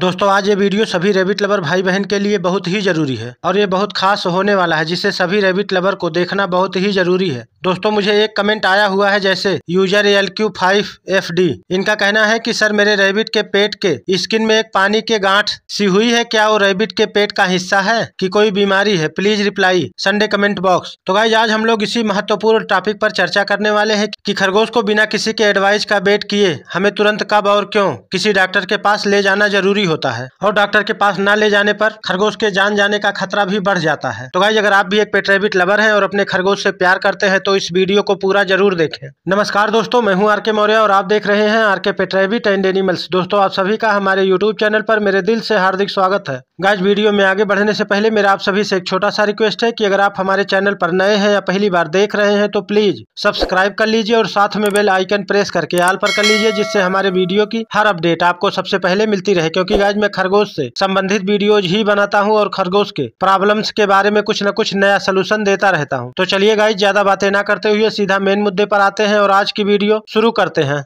दोस्तों आज ये वीडियो सभी रेबिट लवर भाई बहन के लिए बहुत ही जरूरी है और ये बहुत खास होने वाला है जिसे सभी रेबिट लवर को देखना बहुत ही जरूरी है दोस्तों मुझे एक कमेंट आया हुआ है जैसे user L Q five F D इनका कहना है कि सर मेरे रेबिट के पेट के स्किन में एक पानी के गांठ सी हुई है क्या वो रेबिट के पेट का हिस्सा है कि कोई बीमारी है please reply Sunday comment box तो भाई आज हम लोग इसी महत्वपूर्ण टॉपिक पर चर्चा करने वाले हैं कि खरगोश को बिना किसी के एडवाइस का वेट किए हमें तुरंत कब और क्यों किसी डॉक्टर के पास ले जाना जरूरी होता है और डॉक्टर के पास न ले जाने पर खरगोश के जान जाने का खतरा भी बढ़ जाता है तो गाइज अगर आप भी एक पेट्रेबिट लवर है और अपने खरगोश से प्यार करते हैं तो इस वीडियो को पूरा जरूर देखें नमस्कार दोस्तों मैं हूँ आर के मौर्य और आप देख रहे हैं आर के पेट्रेबिट एंड एनिमल्स दोस्तों आप सभी का हमारे यूट्यूब चैनल पर मेरे दिल से हार्दिक स्वागत है गाइज वीडियो में आगे बढ़ने से पहले मेरा आप सभी से एक छोटा सा रिक्वेस्ट है कि अगर आप हमारे चैनल पर नए हैं या पहली बार देख रहे हैं तो प्लीज सब्सक्राइब कर लीजिए और साथ में बेल आइकन प्रेस करके आल पर कर लीजिए जिससे हमारे वीडियो की हर अपडेट आपको सबसे पहले मिलती रहे क्योंकि गाइज मैं खरगोश से संबंधित वीडियोज ही बनाता हूँ और खरगोश के प्रॉब्लम्स के बारे में कुछ न कुछ नया सोल्यूशन देता रहता हूँ तो चलिए गाइज ज्यादा बातें ना करते हुए सीधा मेन मुद्दे पर आते हैं और आज की वीडियो शुरू करते हैं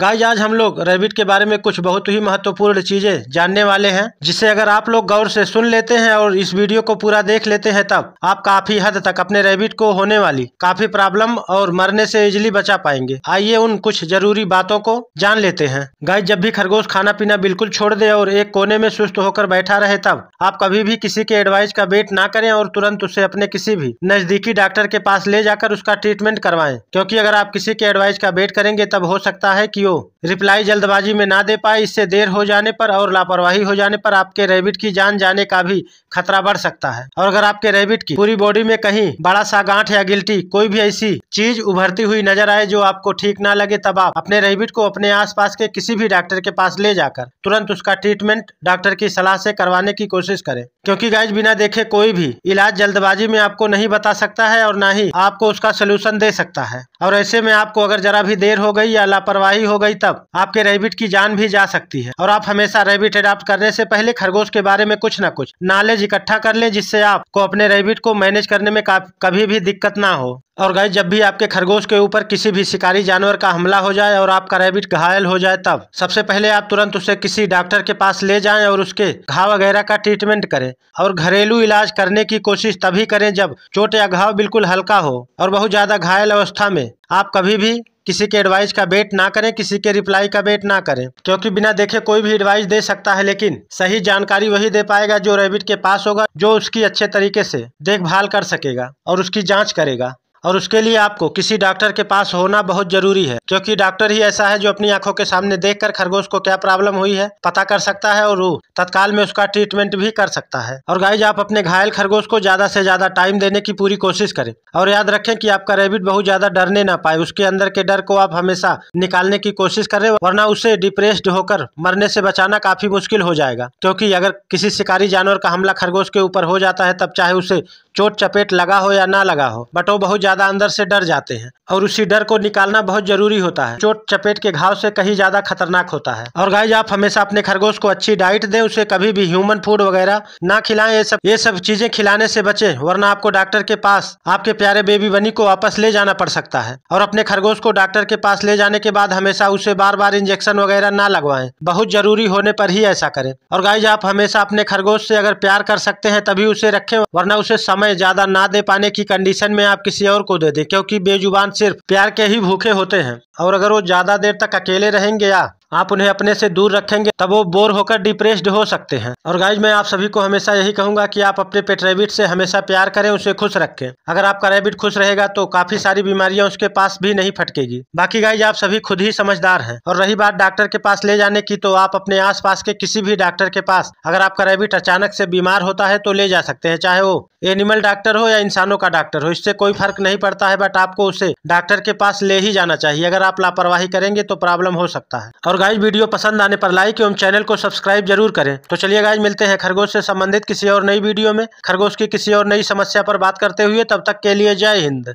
गाइज आज हम लोग रेबिट के बारे में कुछ बहुत ही महत्वपूर्ण चीजें जानने वाले हैं जिसे अगर आप लोग गौर से सुन लेते हैं और इस वीडियो को पूरा देख लेते हैं तब आप काफी हद तक अपने रेबिट को होने वाली काफी प्रॉब्लम और मरने से इजिली बचा पाएंगे आइए उन कुछ जरूरी बातों को जान लेते हैं गाय जब भी खरगोश खाना पीना बिल्कुल छोड़ दे और एक कोने में सुस्त होकर बैठा रहे तब आप कभी भी किसी के एडवाइस का वेट ना करें और तुरंत उसे अपने किसी भी नजदीकी डॉक्टर के पास ले जाकर उसका ट्रीटमेंट करवाए क्यूँकी अगर आप किसी के एडवाइस का वेट करेंगे तब हो सकता है की हो रिप्लाई जल्दबाजी में ना दे पाए इससे देर हो जाने पर और लापरवाही हो जाने पर आपके रेबिट की जान जाने का भी खतरा बढ़ सकता है और अगर आपके रेबिट की पूरी बॉडी में कहीं बड़ा सा गांठ या गिल्टी कोई भी ऐसी चीज उभरती हुई नजर आए जो आपको ठीक ना लगे तब आप अपने रेबिट को अपने आसपास के किसी भी डॉक्टर के पास ले जाकर तुरंत उसका ट्रीटमेंट डॉक्टर की सलाह से करवाने की कोशिश करें क्योंकि गाइज बिना देखे कोई भी इलाज जल्दबाजी में आपको नहीं बता सकता है और ना ही आपको उसका सोल्यूशन दे सकता है और ऐसे में आपको अगर जरा भी देर हो गई या लापरवाही हो गई तब आपके रेबिट की जान भी जा सकती है और आप हमेशा रेबिट एडाप्ट करने से पहले खरगोश के बारे में कुछ न कुछ नॉलेज इकट्ठा कर लें जिससे आपको अपने रेबिट को मैनेज करने में कभी भी दिक्कत ना हो और गाय जब भी आपके खरगोश के ऊपर किसी भी शिकारी जानवर का हमला हो जाए और आपका रैबिट घायल हो जाए तब सबसे पहले आप तुरंत उसे किसी डॉक्टर के पास ले जाएं और उसके घाव वगैरह का ट्रीटमेंट करें और घरेलू इलाज करने की कोशिश तभी करें जब चोट या घाव बिल्कुल हल्का हो और बहुत ज़्यादा घायल अवस्था में आप कभी भी किसी के एडवाइस का वेट ना करें किसी के रिप्लाई का वेट ना करें क्योंकि बिना देखे कोई भी एडवाइस दे सकता है लेकिन सही जानकारी वही दे पाएगा जो रेबिट के पास होगा जो उसकी अच्छे तरीके से देखभाल कर सकेगा और उसकी जाँच करेगा और उसके लिए आपको किसी डॉक्टर के पास होना बहुत जरूरी है क्योंकि डॉक्टर ही ऐसा है जो अपनी आंखों के सामने देखकर खरगोश को क्या प्रॉब्लम हुई है पता कर सकता है और वो तत्काल में उसका ट्रीटमेंट भी कर सकता है और गाइज आप अपने घायल खरगोश को ज्यादा से ज्यादा टाइम देने की पूरी कोशिश करें और याद रखें कि आपका रेबिट बहुत ज्यादा डरने ना पाए उसके अंदर के डर को आप हमेशा निकालने की कोशिश करें वरना उसे डिप्रेस्ड होकर मरने से बचाना काफी मुश्किल हो जाएगा क्योंकि अगर किसी शिकारी जानवर का हमला खरगोश के ऊपर हो जाता है तब चाहे उसे चोट चपेट लगा हो या ना लगा हो बट वो बहुत ज्यादा अंदर से डर जाते हैं और उसी डर को निकालना बहुत जरूरी होता है चोट चपेट के घाव से कहीं ज्यादा खतरनाक होता है और गाइज आप हमेशा अपने खरगोश को अच्छी डाइट दें उसे कभी भी ह्यूमन फूड वगैरह ना खिलाएं ये सब ये सब चीजें खिलाने से बचे वरना आपको डॉक्टर के पास आपके प्यारे बेबी बनी को वापस ले जाना पड़ सकता है और अपने खरगोश को डॉक्टर के पास ले जाने के बाद हमेशा उसे बार बार इंजेक्शन वगैरह ना लगवाए बहुत जरूरी होने पर ही ऐसा करें और गाइज आप हमेशा अपने खरगोश से अगर प्यार कर सकते हैं तभी उसे रखें वरना उसे समय ज़्यादा ना दे पाने की कंडीशन में आप किसी और को दे दें क्योंकि बेजुबान सिर्फ प्यार के ही भूखे होते हैं और अगर वो ज़्यादा देर तक अकेले रहेंगे या आप उन्हें अपने से दूर रखेंगे तब वो बोर होकर डिप्रेस्ड हो सकते हैं और गाइज मैं आप सभी को हमेशा यही कहूंगा कि आप अपने पेट रेबिट से हमेशा प्यार करें उसे खुश रखें अगर आपका रेबिट खुश रहेगा तो काफी सारी बीमारियां उसके पास भी नहीं फटकेगी बाकी गाइज आप सभी खुद ही समझदार है और रही बात डॉक्टर के पास ले जाने की तो आप अपने आस के किसी भी डॉक्टर के पास अगर आपका रेबिट अचानक से बीमार होता है तो ले जा सकते हैं चाहे वो एनिमल डॉक्टर हो या इंसानों का डॉक्टर हो इससे कोई फर्क नहीं पड़ता है बट आपको उसे डॉक्टर के पास ले ही जाना चाहिए अगर आप लापरवाही करेंगे तो प्रॉब्लम हो सकता है और गाइज वीडियो पसंद आने पर लाइक एवं चैनल को सब्सक्राइब जरूर करें तो चलिए गाइज मिलते हैं खरगोश से संबंधित किसी और नई वीडियो में खरगोश की किसी और नई समस्या पर बात करते हुए तब तक के लिए जय हिंद